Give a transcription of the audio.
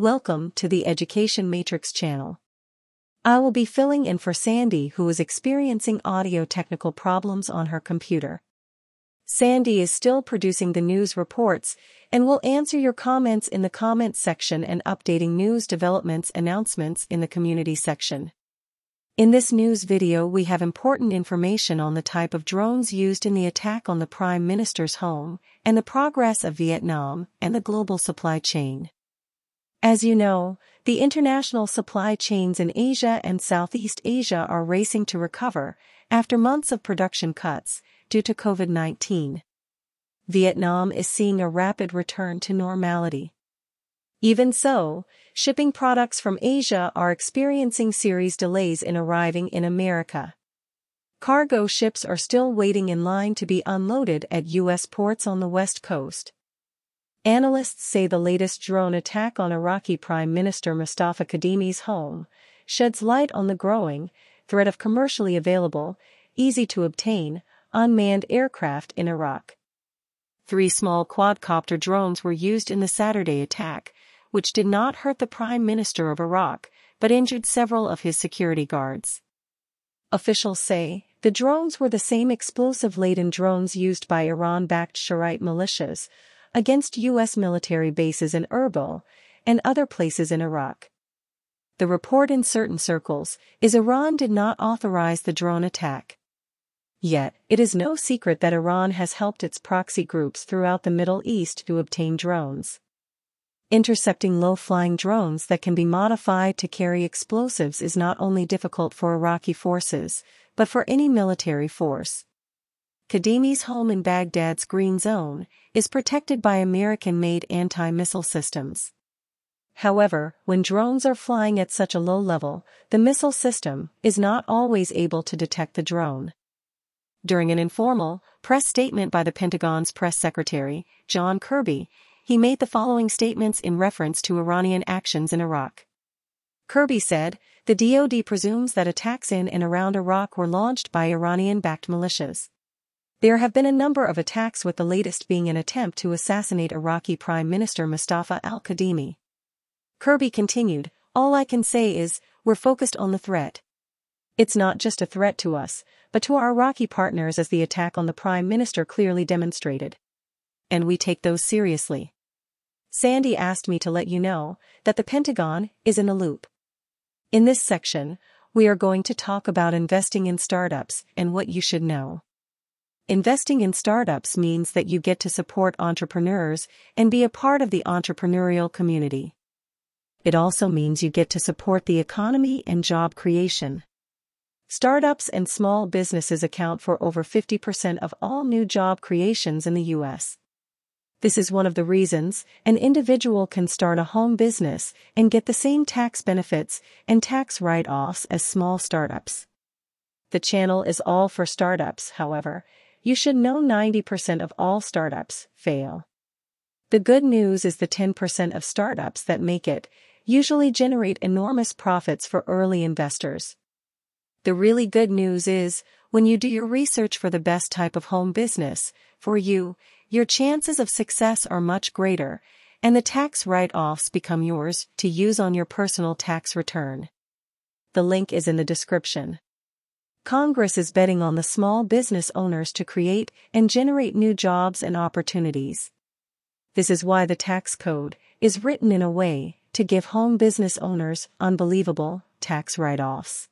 Welcome to the Education Matrix channel. I will be filling in for Sandy who is experiencing audio technical problems on her computer. Sandy is still producing the news reports and will answer your comments in the comments section and updating news developments announcements in the community section. In this news video we have important information on the type of drones used in the attack on the Prime Minister's home and the progress of Vietnam and the global supply chain. As you know, the international supply chains in Asia and Southeast Asia are racing to recover after months of production cuts due to COVID-19. Vietnam is seeing a rapid return to normality. Even so, shipping products from Asia are experiencing serious delays in arriving in America. Cargo ships are still waiting in line to be unloaded at U.S. ports on the West Coast. Analysts say the latest drone attack on Iraqi Prime Minister Mustafa Kadimi's home sheds light on the growing threat of commercially available, easy to obtain, unmanned aircraft in Iraq. Three small quadcopter drones were used in the Saturday attack, which did not hurt the Prime Minister of Iraq but injured several of his security guards. Officials say the drones were the same explosive laden drones used by Iran backed Shiite militias against U.S. military bases in Erbil and other places in Iraq. The report in certain circles is Iran did not authorize the drone attack. Yet, it is no secret that Iran has helped its proxy groups throughout the Middle East to obtain drones. Intercepting low-flying drones that can be modified to carry explosives is not only difficult for Iraqi forces, but for any military force. Kadimi's home in Baghdad's Green Zone is protected by American-made anti-missile systems. However, when drones are flying at such a low level, the missile system is not always able to detect the drone. During an informal press statement by the Pentagon's press secretary, John Kirby, he made the following statements in reference to Iranian actions in Iraq. Kirby said, the DoD presumes that attacks in and around Iraq were launched by Iranian-backed militias. There have been a number of attacks with the latest being an attempt to assassinate Iraqi Prime Minister Mustafa al-Kadhimi. Kirby continued, All I can say is, we're focused on the threat. It's not just a threat to us, but to our Iraqi partners as the attack on the Prime Minister clearly demonstrated. And we take those seriously. Sandy asked me to let you know that the Pentagon is in a loop. In this section, we are going to talk about investing in startups and what you should know. Investing in startups means that you get to support entrepreneurs and be a part of the entrepreneurial community. It also means you get to support the economy and job creation. Startups and small businesses account for over 50% of all new job creations in the U.S. This is one of the reasons an individual can start a home business and get the same tax benefits and tax write offs as small startups. The channel is all for startups, however, you should know 90% of all startups fail. The good news is the 10% of startups that make it usually generate enormous profits for early investors. The really good news is, when you do your research for the best type of home business, for you, your chances of success are much greater, and the tax write-offs become yours to use on your personal tax return. The link is in the description. Congress is betting on the small business owners to create and generate new jobs and opportunities. This is why the tax code is written in a way to give home business owners unbelievable tax write offs.